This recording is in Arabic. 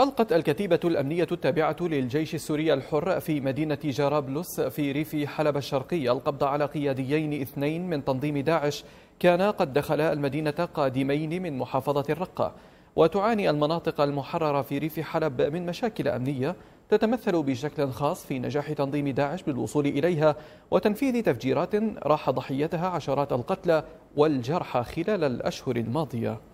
ألقت الكتيبة الأمنية التابعة للجيش السوري الحر في مدينة جرابلس في ريف حلب الشرقية القبض على قياديين اثنين من تنظيم داعش كانا قد دخلا المدينة قادمين من محافظة الرقة وتعاني المناطق المحررة في ريف حلب من مشاكل أمنية تتمثل بشكل خاص في نجاح تنظيم داعش بالوصول إليها وتنفيذ تفجيرات راح ضحيتها عشرات القتلى والجرحى خلال الأشهر الماضية